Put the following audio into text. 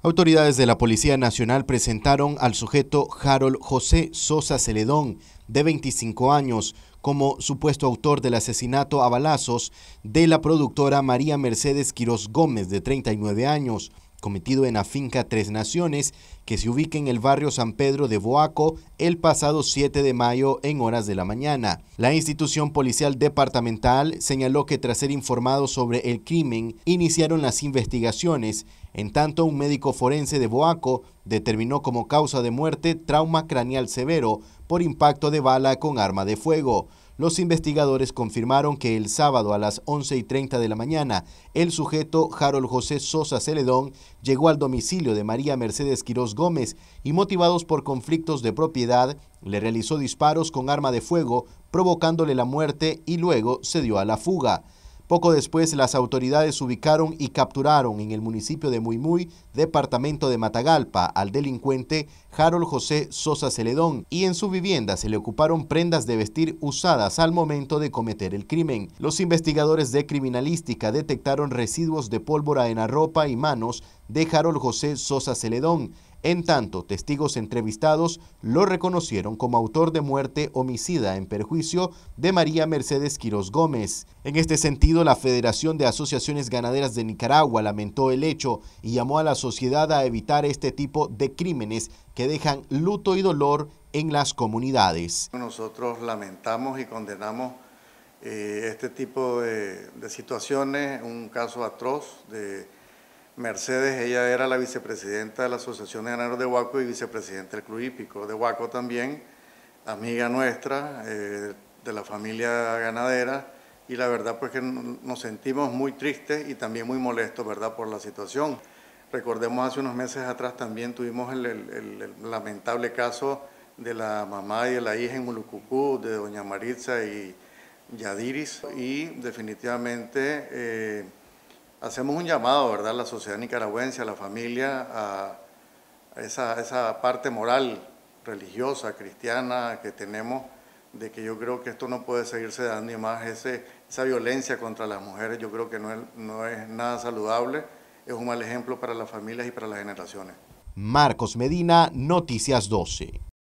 Autoridades de la Policía Nacional presentaron al sujeto Harold José Sosa Celedón, de 25 años, como supuesto autor del asesinato a balazos de la productora María Mercedes Quirós Gómez, de 39 años, cometido en la finca Tres Naciones, que se ubica en el barrio San Pedro de Boaco el pasado 7 de mayo en horas de la mañana. La institución policial departamental señaló que tras ser informado sobre el crimen, iniciaron las investigaciones en tanto, un médico forense de Boaco determinó como causa de muerte trauma craneal severo por impacto de bala con arma de fuego. Los investigadores confirmaron que el sábado a las 11 y 30 de la mañana, el sujeto Harold José Sosa Celedón llegó al domicilio de María Mercedes Quirós Gómez y, motivados por conflictos de propiedad, le realizó disparos con arma de fuego, provocándole la muerte y luego se dio a la fuga. Poco después, las autoridades ubicaron y capturaron en el municipio de Muy departamento de Matagalpa, al delincuente Harold José Sosa Celedón y en su vivienda se le ocuparon prendas de vestir usadas al momento de cometer el crimen. Los investigadores de criminalística detectaron residuos de pólvora en la ropa y manos de Harold José Sosa Celedón, en tanto, testigos entrevistados lo reconocieron como autor de muerte homicida en perjuicio de María Mercedes Quirós Gómez. En este sentido, la Federación de Asociaciones Ganaderas de Nicaragua lamentó el hecho y llamó a la sociedad a evitar este tipo de crímenes que dejan luto y dolor en las comunidades. Nosotros lamentamos y condenamos eh, este tipo de situaciones, un caso atroz de Mercedes, ella era la vicepresidenta de la Asociación de Ganaderos de Huaco y vicepresidenta del Club Hípico de Huaco también, amiga nuestra, eh, de la familia ganadera, y la verdad pues que nos sentimos muy tristes y también muy molestos, ¿verdad?, por la situación. Recordemos hace unos meses atrás también tuvimos el, lamentable caso de la mamá y de la hija en Mulucucú, de doña Maritza y Yadiris, y definitivamente... Eh, hacemos un llamado, ¿verdad?, a la sociedad nicaragüense, a la familia, a esa, parte moral, religiosa, cristiana que tenemos, de que yo creo que esto no puede seguirse dando y más esa violencia contra las mujeres, yo creo que no es, no es nada saludable, es un mal ejemplo para las familias y para las generaciones. Marcos Medina, Noticias 12.